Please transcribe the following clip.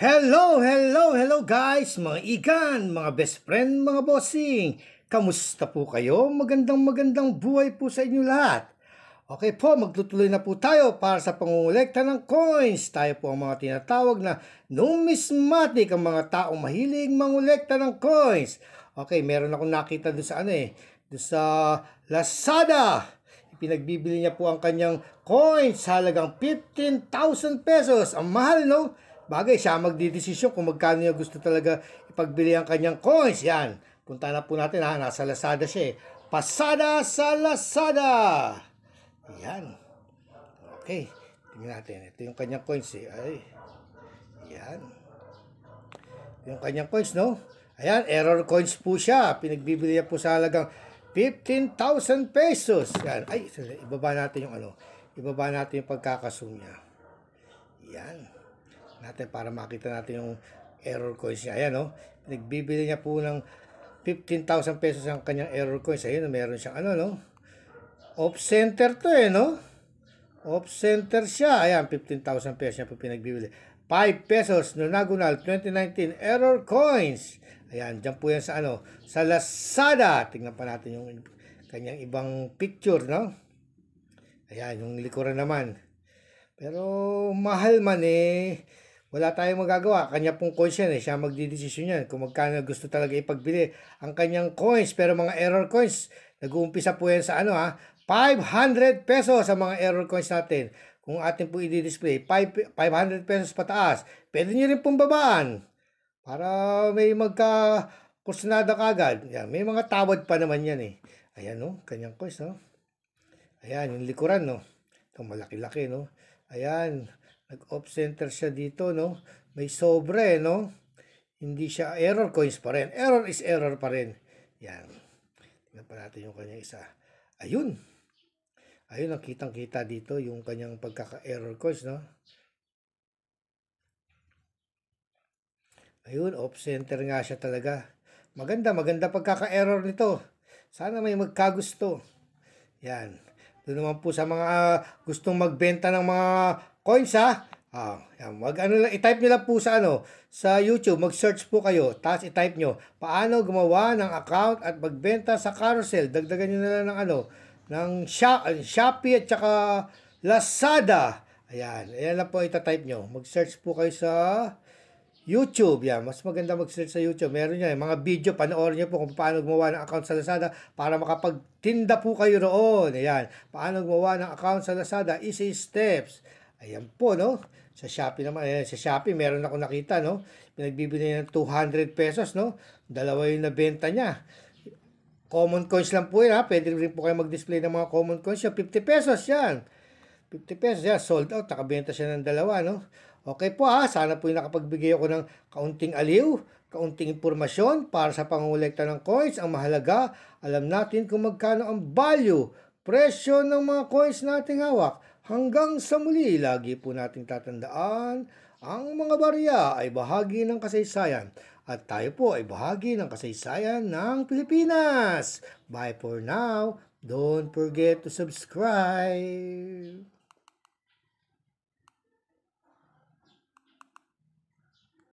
Hello, hello, hello guys, mga igan, mga best friend, mga bossing. Kamusta po kayo? Magandang magandang buhay po sa inyo lahat. Okay po, magtutuloy na po tayo para sa pangungulekta ng coins. Tayo po ang mga tinatawag na numismatic, ang mga taong mahilig mangulekta ng coins. Okay, meron akong nakita doon sa ano eh, doon sa Lazada. Pinagbibili niya po ang kanyang coins, halagang 15,000 pesos. Ang mahal, no? Bagay, siya magdidesisyon kung magkano niya gusto talaga ipagbili ang kanyang coins. Yan. Punta na po natin ha. Nasa Lazada siya eh. Pasada sa Lazada. Yan. Okay. Tingnan natin. Ito yung kanyang coins eh. Ay. Yan. Yung kanyang coins no. Ayan, error coins po siya. Pinagbibili niya po sa halagang 15,000 pesos. Yan. Ay, ibaba natin yung ano. Ibaba natin yung pagkakasum niya. Yan natin para makita natin yung error coins niya. Ayan, no? Nagbibili niya po ng 15,000 pesos ang kanyang error coins. Ayun, meron siyang ano, no? Off-center to, eh, no? Off-center siya. Ayan, 15,000 pesos niya po pinagbibili. 5 pesos, Nonagunal 2019 error coins. Ayan, dyan po yan sa ano, sa Lazada. Tingnan pa natin yung kanyang ibang picture, no? Ayan, yung likuran naman. Pero mahal man eh wala tayong magagawa. Kanya pong coins yan eh. Siya magdidesisyon yan kung magkano gusto talaga ipagbili ang kanyang coins. Pero mga error coins, nag-uumpisa po yan sa ano ha, 500 pesos sa mga error coins natin. Kung atin po i-display, 500 pesos pataas. Pwede nyo rin pong babaan para may magka kursinada ka agad. Yan, may mga tawad pa naman yan eh. Ayan no, kanyang coins no. Ayan, yung likuran no. Ito malaki-laki no. Ayan, Nag-off center siya dito, no? May sobre, eh, no? Hindi siya error coins pa rin. Error is error pa rin. Yan. Tingnan pa natin yung kanya isa. Ayun. Ayun, nakitang-kita dito yung kanyang pagkaka-error coins, no? Ayun, off center nga siya talaga. Maganda, maganda pagkaka-error nito. Sana may magkagusto. Yan. Doon naman po sa mga ah, gustong magbenta ng mga coins ha. Ah, yan. Wag, ano lang, i-type nyo lang po sa ano, sa YouTube, mag-search po kayo, tapos i-type nyo, paano gumawa ng account at magbenta sa carousel. Dagdagan niyo na lang ng ano, ng Shopee at saka Lazada. Ayan, ayan lang po ita-type nyo. Mag-search po kayo sa YouTube yan. Mas maganda mag-search sa YouTube. Meron niya mga video, panoorin niyo po kung paano gumawa ng account sa Lazada para makapagtinda po kayo roon. Ayan. Paano gumawa ng account sa Lazada? Easy steps. Ayan po, no? Sa Shopee naman, ayan, sa Shopee meron ako nakita, no? Pinagbibili niya ng 200 pesos, no? Dalawa yung nabenta niya. Common coins lang po yan, ha? Pwede rin po kayo mag-display ng mga common coins. Yung 50 pesos yan. 50 pesos. Yeah, sold out. Nakabenta siya ng dalawa, no? Okay po ha, sana po yung nakapagbigay ako ng kaunting aliw, kaunting impormasyon para sa pangulekta ng coins. Ang mahalaga, alam natin kung magkano ang value, presyo ng mga coins nating hawak. Hanggang sa muli, lagi po nating tatandaan, ang mga barya ay bahagi ng kasaysayan at tayo po ay bahagi ng kasaysayan ng Pilipinas. Bye for now. Don't forget to subscribe.